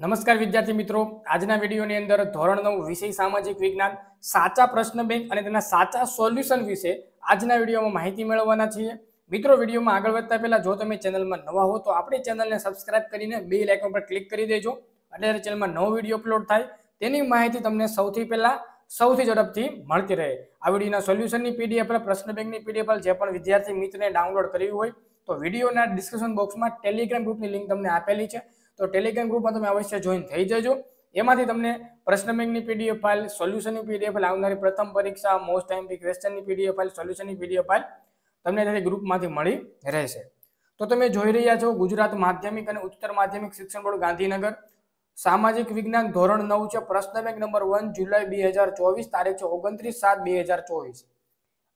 નમસ્કાર વિદ્યાર્થી મિત્રો આજના વિડીયોની અંદર ધોરણ નવ વિષય સામાજિક વિજ્ઞાન સાચા પ્રશ્ન બેંક અને તેના સાચા સોલ્યુશન વિશે આજના વિડીયોમાં માહિતી મેળવવાના છીએ મિત્રો વિડીયોમાં આગળ વધતા પહેલા જો તમે ચેનલમાં નવા હો તો આપણી ચેનલને સબસ્ક્રાઇબ કરીને બે લાઇકન પર ક્લિક કરી દેજો એટલે ચેનલમાં નવો વિડીયો અપલોડ થાય તેની માહિતી તમને સૌથી પહેલાં સૌથી ઝડપથી મળતી રહે આ વિડીયોના સોલ્યુશનની પીડીએફ પ્રશ્ન બેંકની પીડીએફ જે પણ વિદ્યાર્થી મિત્રને ડાઉનલોડ કરવી હોય તો વિડીયોના ડિસ્ક્રિપ્શન બોક્સમાં ટેલિગ્રામ ગ્રુપની લિંક તમને આપેલી છે તો ટેલિગ્રામ ગ્રુપમાં તમે અવશ્ય જોઈન થઈ જજો એમાંથી તમને પ્રશ્ન બેંકની પીડીએફ ફાઇલ સોલ્યુશનની પીડીએફ ફાઇલ આવનારી પ્રથમ પરીક્ષા મોસ્ટ ટાઈમ ક્વેશ્ચનની પીડીએફ ફાઇલ સોલ્યુશનની પીડીએફ ફાઇલ તમને ત્યાંથી ગ્રુપમાંથી મળી રહેશે તો તમે જોઈ રહ્યા છો ગુજરાત માધ્યમિક અને ઉચ્ચતર માધ્યમિક શિક્ષણ બોર્ડ ગાંધીનગર સામાજિક વિજ્ઞાન ધોરણ નવ છે પ્રશ્ન બેંક નંબર વન જુલાઈ બે હજાર ચોવીસ તારીખ છે ઓગણત્રીસ સાત બે હજાર ચોવીસ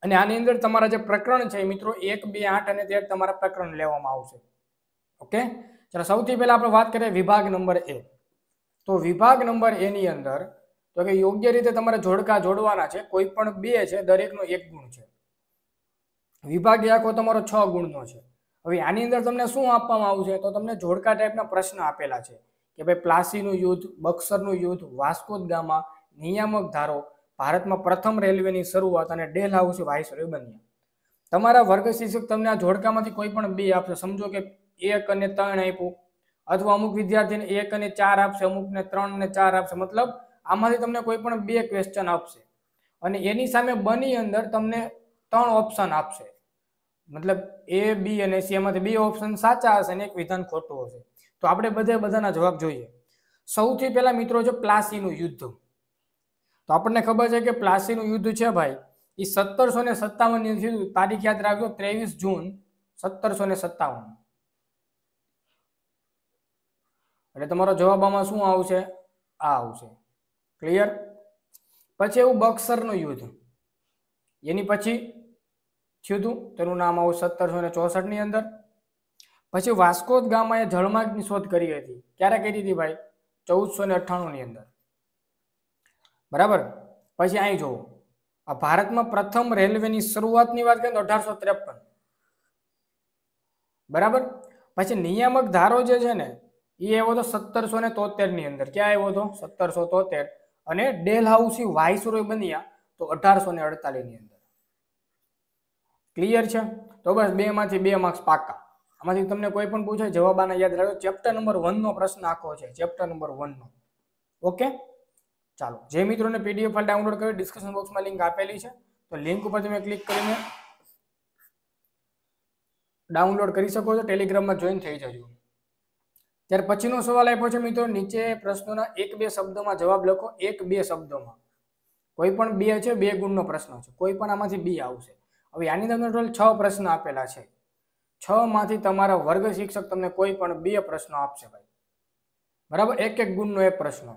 અને આની અંદર તમારા જે પ્રકરણ છે મિત્રો એક બે આઠ અને તેર તમારા પ્રકરણ લેવામાં આવશે ઓકે ત્યારે સૌથી પહેલાં આપણે વાત કરીએ વિભાગ નંબર એ તો વિભાગ નંબર એની અંદર તો કે યોગ્ય રીતે તમારે જોડકા જોડવાના છે કોઈ પણ બે છે દરેકનો એક ગુણ છે વિભાગ આખો તમારો છ ગુણનો છે હવે આની અંદર તમને શું આપવામાં આવશે તો તમને જોડકા ટાઈપના પ્રશ્ન આપેલા છે કે ભાઈ પ્લાસીનું યુદ્ધ બક્સરનું યુદ્ધ વાસ્કોદ ગામા નિયામક ધારો ભારતમાં પ્રથમ રેલવેની શરૂઆત અને ડેલ હાઉસ વાઇસરોય બન્યા તમારા વર્ગ શિક્ષક તમને આ જોડકામાંથી કોઈ પણ બે આપશે સમજો કે એક અને ત્રણ આપ્યું અથવા અમુક વિદ્યાર્થીને એક અને ચાર આપશે અમુકને ત્રણ અને ચાર આપશે મતલબ આમાંથી તમને કોઈ પણ બે ક્વેશ્ચન આપશે અને એની સામે બની અંદર તમને ત્રણ ઓપ્શન આપશે મતલબ એ બી અને સી એમાંથી બે ઓપ્શન સાચા હશે અને એક વિધાન ખોટું હશે તો આપણે બધા બધાના જવાબ જોઈએ સૌથી પહેલા મિત્રો છે પ્લાસીનું યુદ્ધ તો આપણને ખબર છે કે પ્લાસીનું યુદ્ધ છે ભાઈ એ સત્તરસો ને સત્તાવન તારીખ યાદ રાખજો ત્રેવીસ જૂન સત્તરસો ને સત્તાવન એટલે તમારો જવાબ આમાં શું આવશે આ આવશે ક્લિયર પછી એવું બક્સરનું યુદ્ધ એની પછી થયું હતું તેનું નામ આવું સત્તરસો ને ચોસઠની અંદર પછી વાસ્કોદ ગામાએ જળમાર્ગની શોધ કરી હતી ક્યારે કરી હતી ભાઈ ચૌદસો ને અઠ્ઠાણુંની અંદર બરાબર પછી અહીં જુઓ આ ભારતમાં પ્રથમ રેલવેની શરૂઆતની વાત કરીએ તો અઢારસો ત્રેપન બરાબર પછી નિયામક ધારો જે છે ને એ આવ્યો હતો સત્તરસો ને તોતેરની અંદર ક્યાં આવ્યો હતો સત્તરસો તોતેર અને ડેલ ડેલહાઉસી વાઇસરોય બન્યા તો અઢારસો ને અડતાલીસની અંદર ક્લિયર છે તો બસ બે માંથી બે માર્ક્સ પાક્કા આમાંથી તમને કોઈ પણ પૂછે જવાબ આના યાદ રાખો ચેપ્ટર નંબર વનનો પ્રશ્ન આખો છે ચેપ્ટર નંબર વનનો ઓકે ચાલો જે મિત્રોને પીડીએફ ફાઇલ ડાઉનલોડ કરી ડિસ્કશન બોક્સમાં લિંક આપેલી છે તો લિંક ઉપર તમે ક્લિક કરીને ડાઉનલોડ કરી શકો છો ટેલિગ્રામમાં જોઈન થઈ જજો ત્યાર પછીનો સવાલ આપ્યો છે મિત્રો નીચે પ્રશ્નોના એક બે શબ્દોમાં જવાબ લખો એક બે શબ્દોમાં કોઈ પણ બે છે બે ગુણનો પ્રશ્ન છે કોઈ પણ આમાંથી બી આવશે હવે આની અંદર ટોટલ છ પ્રશ્ન આપેલા છે છ માંથી તમારા વર્ગ શિક્ષક તમને કોઈ પણ બે પ્રશ્નો આપશે ભાઈ બરાબર એક એક ગુણનો એક પ્રશ્ન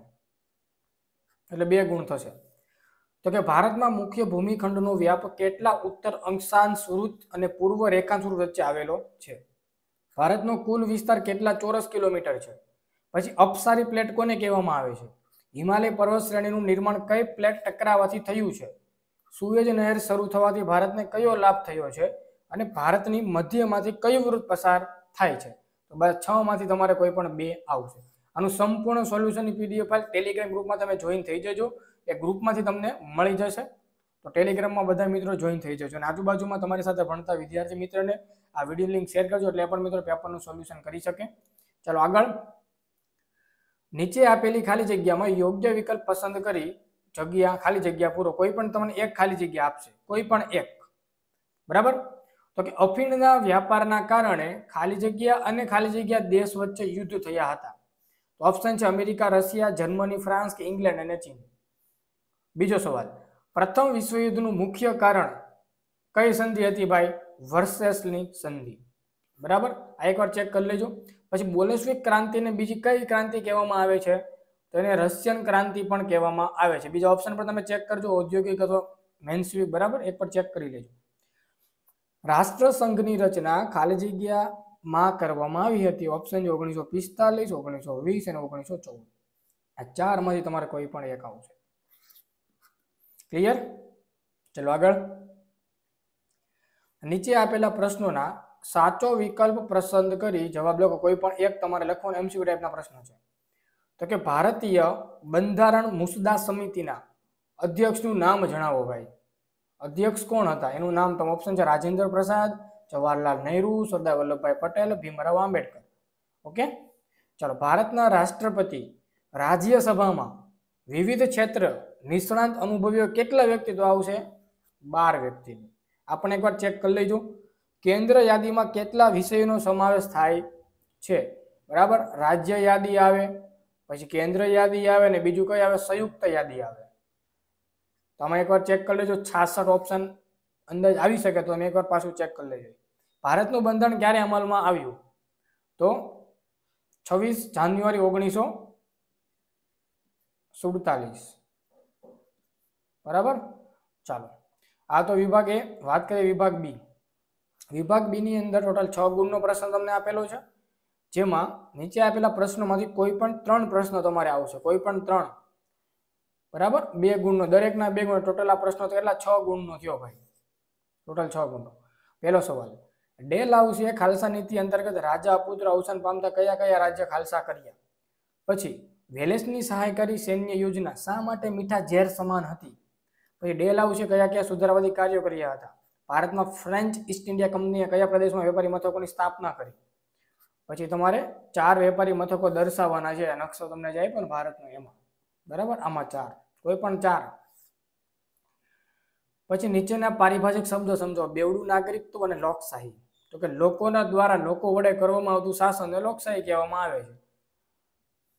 એટલે બે ગુણ થશે તો કે ભારતમાં મુખ્ય ભૂમિખંડનો વ્યાપ કેટલા ઉત્તર અંશાંશ વૃત્ત અને પૂર્વ રેખાંશ વચ્ચે આવેલો છે ભારતનો કુલ વિસ્તાર કેટલા ચોરસ કિલોમીટર છે પછી અપસારી પ્લેટ કોને કહેવામાં આવે છે હિમાલય પર્વત શ્રેણીનું નિર્માણ કઈ પ્લેટ ટકરાવાથી થયું છે સુએજ નહેર શરૂ થવાથી ભારતને કયો લાભ થયો છે અને ભારતની મધ્યમાંથી કયું વૃત્ત પસાર થાય છે તો બસ છ માંથી તમારે કોઈ પણ બે આવશે આનું સંપૂર્ણ સોલ્યુશનની પીડીએફ ફાઇલ ટેલિગ્રામ ગ્રુપમાં તમે જોઈન થઈ જજો એ ગ્રુપમાંથી તમને મળી જશે તો ટેલિગ્રામમાં બધા મિત્રો જોઈન થઈ જજો અને આજુબાજુમાં તમારી સાથે ભણતા વિદ્યાર્થી મિત્રને આ વિડીયો લિંક શેર કરજો એટલે પણ મિત્રો પેપરનું સોલ્યુશન કરી શકે ચાલો આગળ નીચે આપેલી ખાલી જગ્યામાં યોગ્ય વિકલ્પ પસંદ કરી જગ્યા ખાલી જગ્યા પૂરો કોઈ પણ તમને એક ખાલી જગ્યા આપશે કોઈ પણ એક બરાબર તો કે અફીણના વ્યાપારના કારણે ખાલી જગ્યા અને ખાલી જગ્યા દેશ વચ્ચે યુદ્ધ થયા હતા તો ઓપ્શન છે અમેરિકા રશિયા જર્મની ફ્રાન્સ કે ઇંગ્લેન્ડ અને ચીન બીજો સવાલ પ્રથમ વિશ્વયુદ્ધનું મુખ્ય કારણ કઈ સંધિ હતી ભાઈ વર્સેસની સંધિ બરાબર આ એકવાર ચેક કરી લેજો પછી બોલેશ્વિક ક્રાંતિને બીજી કઈ ક્રાંતિ કહેવામાં આવે છે તો એને રશિયન ક્રાંતિ પણ કહેવામાં આવે છે બીજા ઓપ્શન પર તમે ચેક કરજો ઔદ્યોગિક અથવા મેન્સ્વિક બરાબર એક પર ચેક કરી લેજો રાષ્ટ્ર સંઘની રચના ખાલી જગ્યામાં કરવામાં આવી હતી ઓપ્શન છે ઓગણીસો પિસ્તાલીસ ઓગણીસો વીસ અને ઓગણીસો ચૌદ આ ચારમાંથી તમારે કોઈ પણ એક આવશે ક્લિયર ચલો આગળ નીચે આપેલા પ્રશ્નોના સાચો વિકલ્પ પસંદ કરી જવાબ લખો કોઈ પણ એક તમારે લખવાનો એમસીક્યુ ટાઈપના પ્રશ્નો છે તો કે ભારતીય બંધારણ મુસદ્દા સમિતિના અધ્યક્ષનું નામ જણાવો ભાઈ અધ્યક્ષ કોણ હતા એનું નામ તમે ઓપ્શન છે રાજેન્દ્ર પ્રસાદ જવાહરલાલ નહેરુ સરદાર વલ્લભભાઈ પટેલ ભીમરાવ આંબેડકર ઓકે ચાલો ભારતના રાષ્ટ્રપતિ રાજ્યસભામાં વિવિધ ક્ષેત્ર નિષ્ણાંત અનુભવીઓ કેટલા વ્યક્તિત્વ આવશે બાર વ્યક્તિ આપણે એકવાર ચેક કરી લઈશું કેન્દ્ર યાદીમાં કેટલા વિષયોનો સમાવેશ થાય છે બરાબર રાજ્ય યાદી આવે પછી કેન્દ્ર યાદી આવે ને બીજું કઈ આવે સંયુક્ત યાદી આવે તમે એકવાર ચેક કરી લેજો છાસઠ ઓપ્શન અંદાજ આવી શકે તો તમે એકવાર પાછું ચેક કરી લેજો ભારતનું બંધારણ ક્યારે અમલમાં આવ્યું તો છવ્વીસ જાન્યુઆરી ઓગણીસો સુડતાલીસ બરાબર ચાલો આ તો વિભાગ એ વાત કરીએ વિભાગ બી વિભાગ બીની અંદર ટોટલ છ ગુણનો પ્રશ્ન તમને આપેલો છે જેમાં નીચે આપેલા પ્રશ્નોમાંથી કોઈ પણ ત્રણ પ્રશ્ન તમારે આવશે કોઈ પણ ત્રણ બરાબર બે ગુણનો દરેકના બે ગુણ ટોટલ આ પ્રશ્નો કેટલા છ ગુણનો થયો ભાઈ ટોટલ છ ગુણનો પહેલો સવાલ ડેલ હાઉસે ખાલસા નીતિ અંતર્ગત રાજા પુત્ર અવસાન પામતા કયા કયા રાજ્ય ખાલસા કર્યા પછી વેલેસની સહાયકારી સૈન્ય યોજના શા માટે મીઠા ઝેર સમાન હતી પછી ડેલ હાઉસે કયા કયા સુધારાવાદી કાર્યો કર્યા હતા ભારતમાં ફ્રેન્ચ ઈસ્ટ ઇન્ડિયા કંપનીએ કયા પ્રદેશમાં વેપારી મથકોની સ્થાપના કરી પછી તમારે ચાર વેપારી મથકો દર્શાવવાના છે નકશો તમને જાય પણ ભારતનો એમાં બરાબર આમાં ચાર કોઈ પણ ચાર પછી નીચેના પારિભાષિક શબ્દો સમજો બેવડું નાગરિકત્વ અને લોકશાહી તો કે લોકોના દ્વારા લોકો વડે કરવામાં આવતું શાસનને લોકશાહી કહેવામાં આવે છે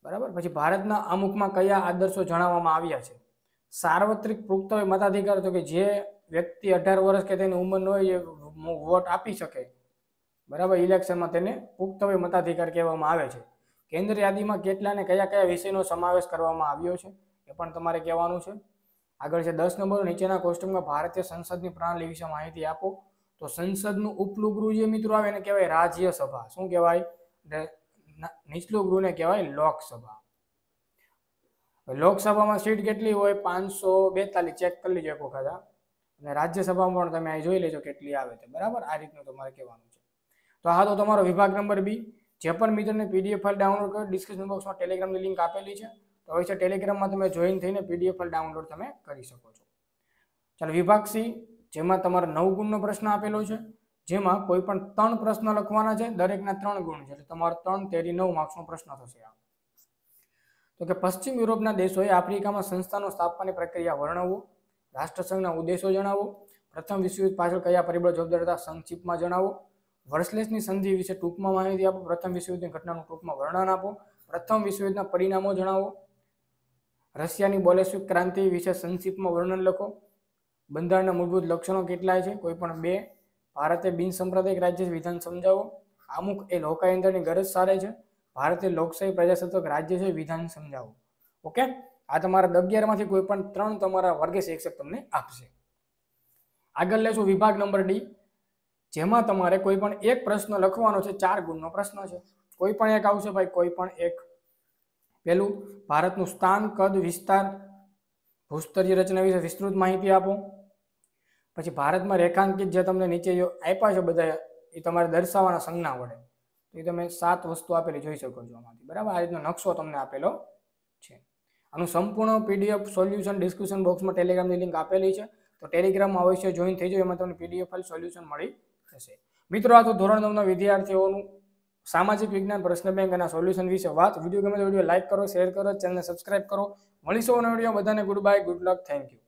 બરાબર પછી ભારતના અમુકમાં કયા આદર્શો જણાવવામાં આવ્યા છે સાર્વત્રિક પુખ્ત મતાધિકાર તો કે જે વ્યક્તિ અઢાર વર્ષ કે તેની ઉંમર ન હોય એ વોટ આપી શકે બરાબર ઇલેક્શનમાં તેને પુખ્ત મતાધિકાર કહેવામાં આવે છે કેન્દ્ર યાદીમાં કેટલાને કયા કયા વિષયનો સમાવેશ કરવામાં આવ્યો છે એ પણ તમારે કહેવાનું છે આગળ છે દસ નંબર નીચેના કોષ્ટકમાં ભારતીય સંસદની પ્રણાલી વિશે માહિતી આપો તો સંસદનું ઉપલું ગૃહ જે મિત્રો આવે એને કહેવાય રાજ્યસભા શું કહેવાય નીચલું ગૃહને કહેવાય લોકસભા લોકસભામાં સીટ કેટલી હોય પાંચસો બેતાલીસ ચેક કરી લેજો એક વખત અને રાજ્યસભામાં પણ તમે અહીં જોઈ લેજો કેટલી આવે છે બરાબર આ રીતનું તમારે કહેવાનું છે તો હા તો તમારો વિભાગ નંબર બી જે પણ મિત્રને પીડીએફ ફાઇલ ડાઉનલોડ કરો ડિસ્ક્રિપ્શન બોક્સમાં ટેલિગ્રામની લિંક આપેલી છે તો હવે છે ટેલિગ્રામમાં તમે જોઈન થઈને પીડીએફ ફાઇલ ડાઉનલોડ તમે કરી શકો છો ચાલો વિભાગ સી જેમાં તમારો નવ ગુણનો પ્રશ્ન આપેલો છે જેમાં કોઈ પણ ત્રણ પ્રશ્ન લખવાના છે દરેકના ત્રણ ગુણ છે એટલે તમારો ત્રણ તેરી નવ માર્ક્સનો પ્રશ્ન થશે આ તો કે પશ્ચિમ યુરોપના દેશોએ આફ્રિકામાં સંસ્થાનો સ્થાપવાની પ્રક્રિયા વર્ણવો રાષ્ટ્રસંઘના ઉદ્દેશો જણાવો પ્રથમ વિશ્વયુદ્ધ પાછળ કયા પરિબળો જવાબદાર હતા સંક્ષિપ્તમાં જણાવો વર્ષલેસની સંધિ વિશે ટૂંકમાં માહિતી આપો પ્રથમ વિશ્વયુદ્ધની ઘટનાનું ટૂંકમાં વર્ણન આપો પ્રથમ વિશ્વયુદ્ધના પરિણામો જણાવો રશિયાની બોલેસ્વિક ક્રાંતિ વિશે સંક્ષિપ્તમાં વર્ણન લખો બંધારણના મૂળભૂત લક્ષણો કેટલાય છે કોઈ પણ બે ભારતે બિનસાંપ્રદાયિક રાજ્ય વિધાન સમજાવો અમુક એ લોકયંત્રની ગરજ સારે છે ભારતે લોકશાહી પ્રજાસત્તાક રાજ્ય છે વિધાન સમજાવો ઓકે આ તમારા અગિયારમાંથી કોઈ પણ ત્રણ તમારા વર્ગેસ શિક્ષક તમને આપશે આગળ લેશું વિભાગ નંબર ડી જેમાં તમારે કોઈ પણ એક પ્રશ્ન લખવાનો છે ચાર ગુણનો પ્રશ્ન છે કોઈ પણ એક આવશે ભાઈ કોઈ પણ એક પહેલું ભારતનું સ્થાન કદ વિસ્તાર ભૂસ્તરીય રચના વિશે વિસ્તૃત માહિતી આપો પછી ભારતમાં રેખાંકિત જે તમને નીચે જો આપ્યા છે બધા એ તમારે દર્શાવવાના સંજ્ઞા વડે તો એ તમે સાત વસ્તુ આપેલી જોઈ શકો છો આમાંથી બરાબર આ રીતનો નકશો તમને આપેલો છે આનું સંપૂર્ણ પીડીએફ સોલ્યુશન ડિસ્ક્રિપ્શન બોક્સમાં ટેલિગ્રામની લિંક આપેલી છે તો ટેલિગ્રામમાં અવશ્ય જોઈન થઈ જાય એમાં તમને પીડીએફ ફાઇલ સોલ્યુશન મળી જશે મિત્રો આ તો ધોરણ નવના વિદ્યાર્થીઓનું સામાજિક વિજ્ઞાન પ્રશ્ન બેંક અને સોલ્યુશન વિશે વાત વિડીયો ગમે તો વિડીયો લાઇક કરો શેર કરો ચેનલને સબસ્ક્રાઇબ કરો મળીશું અને વિડીયો બધાને goodbye good luck thank you